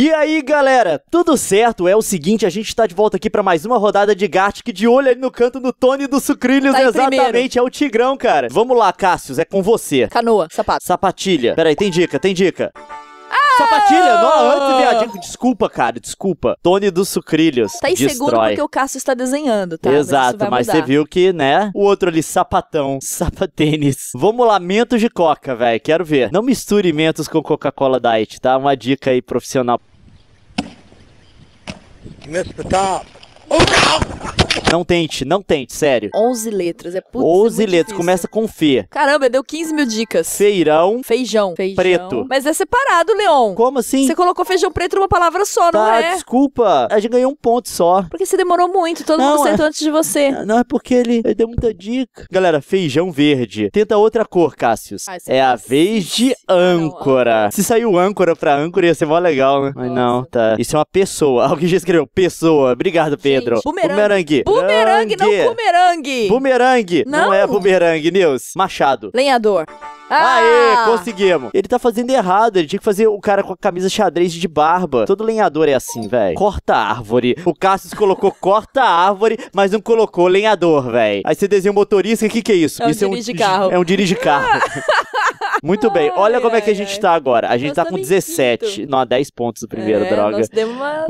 E aí, galera? Tudo certo? É o seguinte, a gente tá de volta aqui para mais uma rodada de Gartic de olho ali no canto do Tony do Sucrilhos. Tá exatamente, primeiro. é o Tigrão, cara. Vamos lá, Cássius, é com você. Canoa, sapato. Sapatilha. Peraí, tem dica, tem dica. Ah! Sapatilha, não, antes, viadinho. Desculpa, cara, desculpa. Tony dos Sucrilhos. Tá inseguro destrói. porque o Cássio está desenhando, tá? Exato, mas, mas você viu que, né? O outro ali, sapatão, sapatênis. Vamos lá, mentos de coca, velho, quero ver. Não misture mentos com Coca-Cola Diet, tá? Uma dica aí profissional. missed the top. Oh, no! Não tente, não tente, sério. 11 letras, é puto. 11 é letras, difícil. começa com Fê. Caramba, deu 15 mil dicas. Feirão. Feijão. Feijão. Preto. Mas é separado, Leon. Como assim? Você colocou feijão preto numa palavra só, tá, não é? desculpa. A gente ganhou um ponto só. Porque você demorou muito, todo não, mundo acertou é... antes de você. Não, é porque ele, deu muita dica. Galera, feijão verde. Tenta outra cor, Cássius. é tá a vez de ah, âncora. Não, Se saiu âncora pra âncora, ia ser mó legal, né? Nossa. Mas não, tá. Isso é uma pessoa. Alguém já escreveu pessoa. Obrigado, Pedro. Gente, bumerangue. bumerangue. Bumerangue, não bumerangue. Bumerangue. Não. não é bumerangue, Nils. Machado. Lenhador. Ah! Aê, conseguimos. Ele tá fazendo errado, ele tinha que fazer o cara com a camisa xadrez de barba. Todo lenhador é assim, velho. Corta árvore. O Cassius colocou corta árvore, mas não colocou lenhador, velho. Aí você desenha o motorista, o que que é isso? É um isso dirige é um, carro. É um dirige carro. Muito bem, olha como é que a gente tá agora. A gente Nós tá com 17. Não, 10 pontos do primeiro, é, droga. Nós demos uma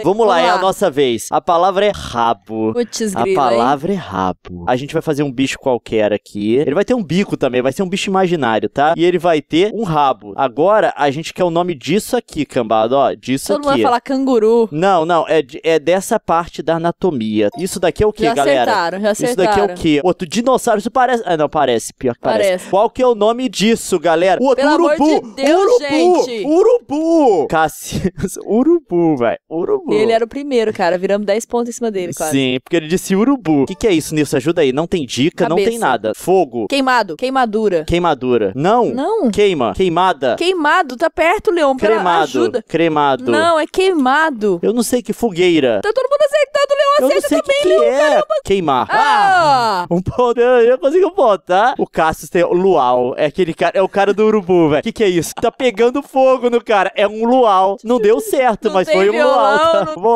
vamos lá, é a nossa vez. A palavra é rabo. Puts, a palavra hein? é rabo. A gente vai fazer um bicho qualquer aqui. Ele vai ter um bico também, vai ser um bicho imaginário, tá? E ele vai ter um rabo. Agora, a gente quer o nome disso aqui, cambado, ó. Disso Todo aqui. Todo mundo vai falar canguru. Não, não, é, é dessa parte da anatomia. Isso daqui é o que, já galera? Acertaram, já acertaram. Isso daqui é o que? Outro dinossauro, isso parece... Ah, não, parece, pior que parece. parece. Qual que é o nome disso? isso, galera. O Pelo urubu, amor de Deus, urubu, gente. urubu. Cassius, urubu, velho. Urubu. Ele era o primeiro, cara. Viramos 10 pontos em cima dele, quase. Sim, porque ele disse urubu. O que, que é isso, Nilson? Ajuda aí. Não tem dica, Cabeça. não tem nada. Fogo. Queimado. Queimadura. Queimadura. Não. Não. Queima. Queimada. Queimado. Tá perto, Leon. Cremado. Pela ajuda. Cremado. Não, é queimado. Eu não sei que fogueira. Tá todo mundo aceitando eu não sei o que, que é queimar. Ah! ah! Um pau, eu não consigo botar. Tá? O Cassius tem o luau. É aquele cara, é o cara do urubu, velho. Que que é isso? Tá pegando fogo no cara. É um luau. Não deu certo, não mas foi um violão, luau.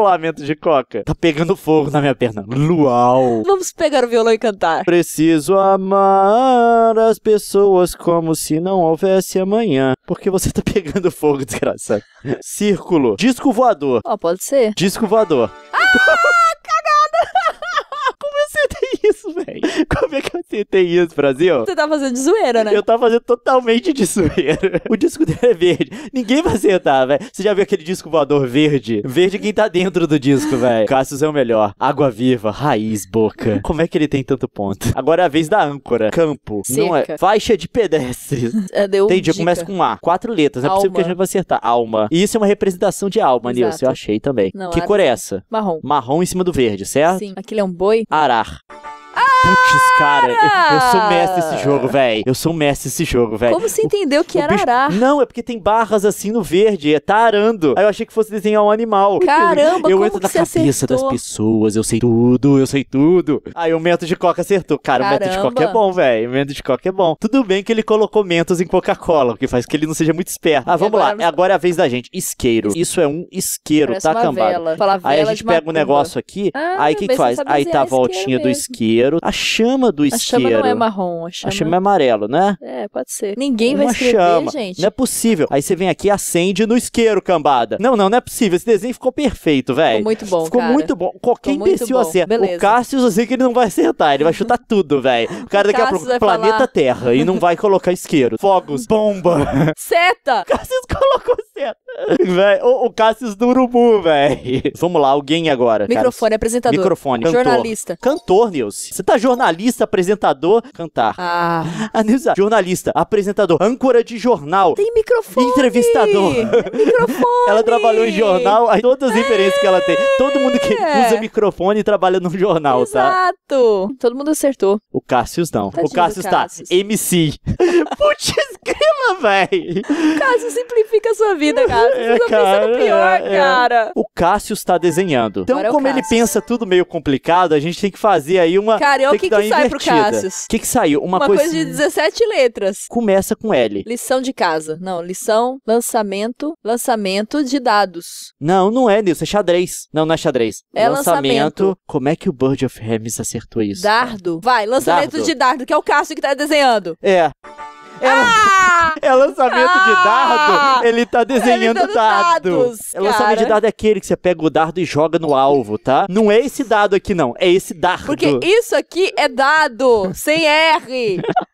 Tá? lá Vou de coca. Tá pegando fogo na minha perna. Luau. Vamos pegar o violão e cantar. Preciso amar as pessoas como se não houvesse amanhã. Porque você tá pegando fogo, desgraçado. Círculo. Disco voador. Ó, oh, pode ser. Disco voador. Ah! tem isso, Brasil. Você tá fazendo de zoeira, né? Eu tava fazendo totalmente de zoeira. O disco dele é verde. Ninguém vai acertar, velho. Você já viu aquele disco voador verde? Verde é quem tá dentro do disco, velho. Cassius é o melhor. Água viva, raiz, boca. Como é que ele tem tanto ponto? Agora é a vez da âncora. Campo. Seca. Não é. Faixa de pedestres. É, deu Entendi, dica. começa com A. Quatro letras. Não é possível que a gente vai acertar. Alma. E isso é uma representação de alma, Nilce. Eu achei também. Não, que cor é essa? Marrom. Marrom em cima do verde, certo? Sim. Aquilo é um boi? Arar putz, cara, eu, sou mestre desse jogo, ah! velho. Eu sou mestre desse jogo, velho. Como você entendeu que era arar? bicho... Não, é porque tem barras assim no verde, é tá arando. Aí eu achei que fosse desenhar um animal. Caramba, Eu entro na cabeça acertou? das pessoas, eu sei tudo, eu sei tudo. Aí o mento de coca acertou. Cara, Caramba. o mento de coca é bom, velho. O mento de coca é bom. Tudo bem que ele colocou mentos em Coca-Cola, o que faz que ele não seja muito esperto. Ah, vamos agora... lá. Agora é a vez da gente. Isqueiro. Isso é um isqueiro, Parece tá, cambada? aí a gente pega um negócio aqui, ah, aí o que, que faz? Aí tá a voltinha do isqueiro. A chama do isqueiro. A chama não é marrom, a chama, a chama é amarelo, né? É, pode ser. Ninguém Uma vai escrever, chama. gente. Não é possível. Aí você vem aqui e acende no isqueiro, cambada. Não, não, não é possível. Esse desenho ficou perfeito, velho. Ficou muito bom, Ficou cara. muito bom. Qualquer ficou imbecil acerta. O Cassius, assim que ele não vai acertar. Ele vai chutar tudo, velho. O cara daqui a pouco, planeta falar... Terra, e não vai colocar isqueiro. Fogos, bomba. Seta! O Cassius colocou seta. Véi, o, o Cassius do Urubu, velho. Vamos lá, alguém agora. Microfone, cara. apresentador. Microfone, cantor. Jornalista. Cantor, Nilce. Você tá jornalista, apresentador, cantar. Ah. A ah, Nilce, ah, jornalista, apresentador, âncora de jornal. Tem microfone. Entrevistador. microfone. ela trabalhou em jornal, aí todas as é. referências que ela tem. Todo mundo que usa microfone trabalha no jornal, Exato. tá? Exato. Todo mundo acertou. O Cassius não. Tadinho o Cassius, Cassius tá MC. Putz, grila, velho. Cassius simplifica a sua vida, cara. Vocês é, cara, pior, é, é. cara. O Cássio está desenhando. Então, Agora é como ele pensa tudo meio complicado, a gente tem que fazer aí uma. Cara, eu, o que, que, que sai invertida. pro Cássio? O que, que saiu? Uma, Uma coisa... coisa de 17 letras. Começa com L. Lição de casa. Não, lição, lançamento, lançamento de dados. Não, não é Nilson, é xadrez. Não, não é xadrez. É lançamento. Como é que o Bird of Hermes acertou isso? Dardo. Vai, lançamento Dardo. de dardo, que é o Cássio que tá desenhando. É. Ela, ah! é lançamento ah! de dado, ele tá desenhando ele dado. Dados, é lançamento de dado é aquele que você pega o dardo e joga no alvo, tá? Não é esse dado aqui, não. É esse dardo. Porque isso aqui é dado, sem R.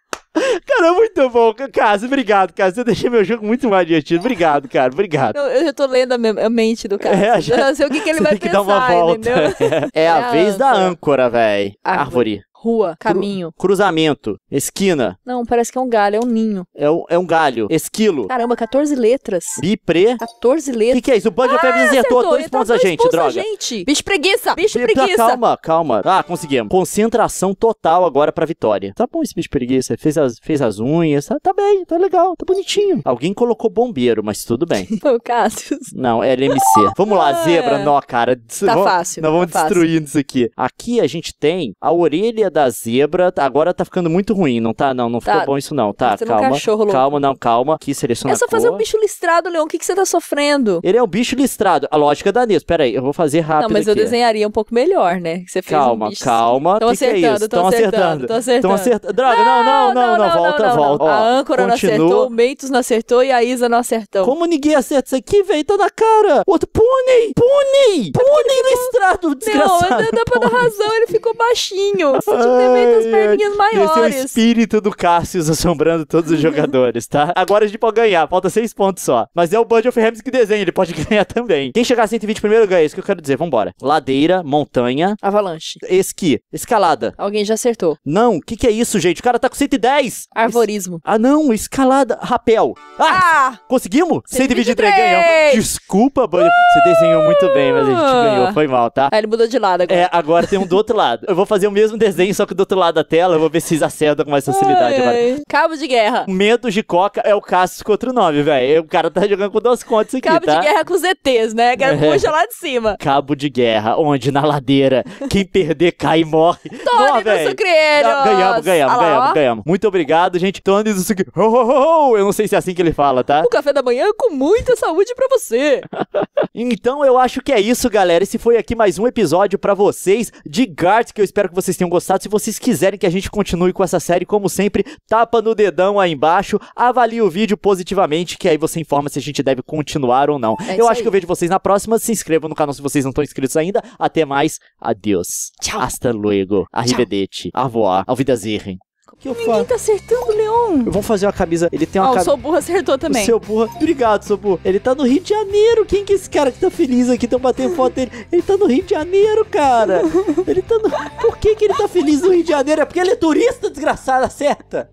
Cara, é muito bom. Cássio, obrigado, Cássio. Eu deixei meu jogo muito mais divertido. Obrigado, cara. Obrigado. eu já tô lendo a, mente do Cássio. É, já... Eu não sei o que, que ele vai tem pensar, que dar uma volta. entendeu? É, é a vez âncora. da âncora, velho. Árvore. Rua, caminho. Cru, cruzamento, esquina. Não, parece que é um galho, é um ninho. É um, é um galho. Esquilo. Caramba, 14 letras. Bipre. 14 letras. O que, que é isso? O Band é ah, of acertou dois tá pontos a gente, droga. A gente. Bicho preguiça. Bicho preguiça. Calma, calma. Ah, conseguimos. Concentração total agora pra vitória. Tá bom esse bicho preguiça. Fez as, fez as unhas. Tá, tá bem, tá legal, tá bonitinho. Alguém colocou bombeiro, mas tudo bem. Foi o Cassius. Não, é LMC. Vamos lá, ah, zebra. É. Não, cara. Tá vamos, fácil. Nós vamos tá destruindo fácil. isso aqui. Aqui a gente tem a orelha da zebra tá, agora tá ficando muito ruim, não tá? Não, não tá. ficou bom isso não, tá? Você calma, um cachorro, calma, não, calma. que seleciona É só fazer um bicho listrado, Leon, o que, que você tá sofrendo? Ele é um bicho listrado. A lógica da Pera aí eu vou fazer rápido Não, mas aqui. eu desenharia um pouco melhor, né? Você fez calma, um bicho... Assim. calma. Tô é acertando, é tô acertando, tô acertando. acertando. Droga, não, não, não, não, volta, volta. A âncora não acertou, o Meitos não acertou e a Isa não acertou. Como ninguém acerta isso aqui, velho? Tá na cara. Outro, pônei, pônei, pônei listrado, desgraçado. Não, dá pra dar razão, ele ficou baixinho. ter feito as perninhas maiores. Esse é o espírito do Cassius assombrando todos os jogadores, tá? Agora a gente pode ganhar, falta seis pontos só. Mas é o Bud of Rams que desenha, ele pode ganhar também. Quem chegar a 120 primeiro ganha, é isso que eu quero dizer, vambora. Ladeira, montanha. Avalanche. Esqui, escalada. Alguém já acertou. Não, o que, que é isso, gente? O cara tá com 110. Arvorismo. Es... Ah, não, escalada, rapel. Ah! ah! Conseguimos? 123, 123 ganhamos. Desculpa, Bud. Uh! Você desenhou muito bem, mas a gente ganhou, foi mal, tá? Aí ah, ele mudou de lado agora. É, agora tem um do outro lado. Eu vou fazer o mesmo desenho só que do outro lado da tela, eu vou ver se vocês acertam com mais facilidade ai, ai. Cabo de guerra. Medo de coca é o Cassius com outro nome, velho. O cara tá jogando com duas contas aqui, Cabo tá? de guerra com os ETs, né? O é. puxa é. lá de cima. Cabo de guerra, onde na ladeira, quem perder cai e morre. Tony do Ganhamos, ganhamos, ganhamos, ganhamos. Muito obrigado, gente. Tony do Sucreiro. Oh, oh, oh. Eu não sei se é assim que ele fala, tá? O café da manhã é com muita saúde pra você. então eu acho que é isso, galera. Esse foi aqui mais um episódio pra vocês de Gart, que eu espero que vocês tenham gostado se vocês quiserem que a gente continue com essa série, como sempre, tapa no dedão aí embaixo, avalie o vídeo positivamente, que aí você informa se a gente deve continuar ou não. É eu acho aí. que eu vejo vocês na próxima. Se inscrevam no canal se vocês não estão inscritos ainda. Até mais. Adeus. Tchau. Hasta luego. Arrivederci. Au revoir. Auf Wiedersehen. Que Ninguém faço? tá acertando, Leon. Eu vou fazer uma camisa. Ele tem uma camisa. Ah, o Soburro acertou também. O seu burro. Obrigado, Soburro. Ele tá no Rio de Janeiro. Quem que é esse cara que tá feliz aqui? Estão batendo foto dele. Ele tá no Rio de Janeiro, cara. Ele tá no. Por que que ele tá feliz no Rio de Janeiro? É porque ele é turista, desgraçado, acerta.